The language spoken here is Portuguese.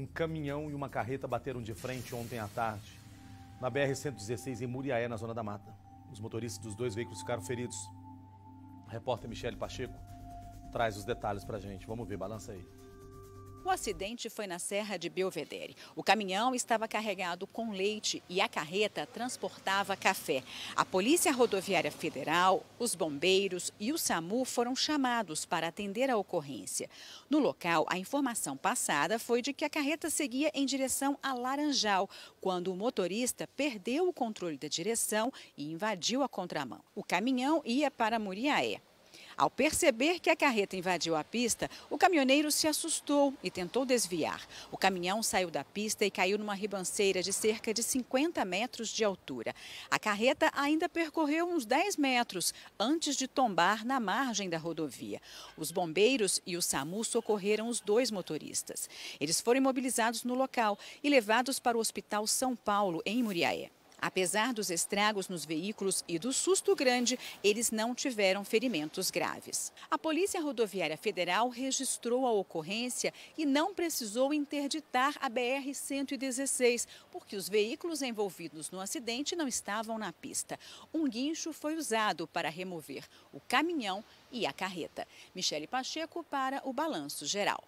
um caminhão e uma carreta bateram de frente ontem à tarde na BR-116 em Muriaé, na Zona da Mata. Os motoristas dos dois veículos ficaram feridos. A repórter Michele Pacheco traz os detalhes para a gente. Vamos ver, balança aí. O acidente foi na Serra de Belvedere. O caminhão estava carregado com leite e a carreta transportava café. A Polícia Rodoviária Federal, os bombeiros e o SAMU foram chamados para atender a ocorrência. No local, a informação passada foi de que a carreta seguia em direção a Laranjal, quando o motorista perdeu o controle da direção e invadiu a contramão. O caminhão ia para Muriaé. Ao perceber que a carreta invadiu a pista, o caminhoneiro se assustou e tentou desviar. O caminhão saiu da pista e caiu numa ribanceira de cerca de 50 metros de altura. A carreta ainda percorreu uns 10 metros antes de tombar na margem da rodovia. Os bombeiros e o SAMU socorreram os dois motoristas. Eles foram imobilizados no local e levados para o Hospital São Paulo, em Muriaé. Apesar dos estragos nos veículos e do susto grande, eles não tiveram ferimentos graves. A Polícia Rodoviária Federal registrou a ocorrência e não precisou interditar a BR-116, porque os veículos envolvidos no acidente não estavam na pista. Um guincho foi usado para remover o caminhão e a carreta. Michele Pacheco para o Balanço Geral.